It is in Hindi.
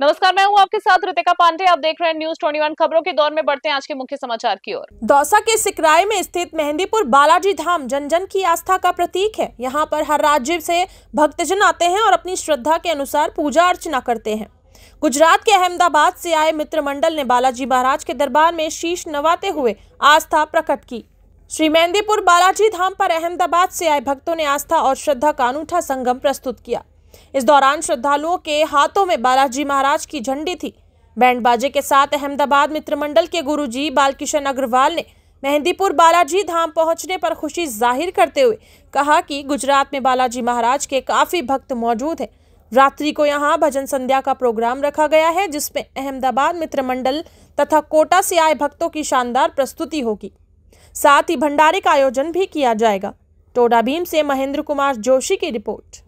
नमस्कार मैं हूं आपके साथ रितिका पांडे आप देख रहे हैं न्यूज 21 खबरों के दौर में बढ़ते हैं आज के मुख्य समाचार की ओर दौसा के सिकराय में स्थित मेहंदीपुर बालाजी धाम जन जन की आस्था का प्रतीक है यहां पर हर राज्य से भक्तजन आते हैं और अपनी श्रद्धा के अनुसार पूजा अर्चना करते हैं गुजरात के अहमदाबाद से आए मित्र मंडल ने बालाजी महाराज के दरबार में शीश नवाते हुए आस्था प्रकट की श्री मेहंदीपुर बालाजी धाम पर अहमदाबाद से आए भक्तों ने आस्था और श्रद्धा का अनूठा संगम प्रस्तुत किया इस दौरान श्रद्धालुओं के हाथों में बालाजी महाराज की झंडी थी बैंड बाजे के साथ अहमदाबाद मित्रमंडल के गुरुजी बालकिशन अग्रवाल ने मेहंदीपुर बालाजी धाम पहुंचने पर खुशी जाहिर करते हुए कहा कि गुजरात में बालाजी महाराज के काफ़ी भक्त मौजूद हैं रात्रि को यहाँ भजन संध्या का प्रोग्राम रखा गया है जिसमें अहमदाबाद मित्र मंडल तथा कोटा से आए भक्तों की शानदार प्रस्तुति होगी साथ ही भंडारे का आयोजन भी किया जाएगा टोडा भीम से महेंद्र कुमार जोशी की रिपोर्ट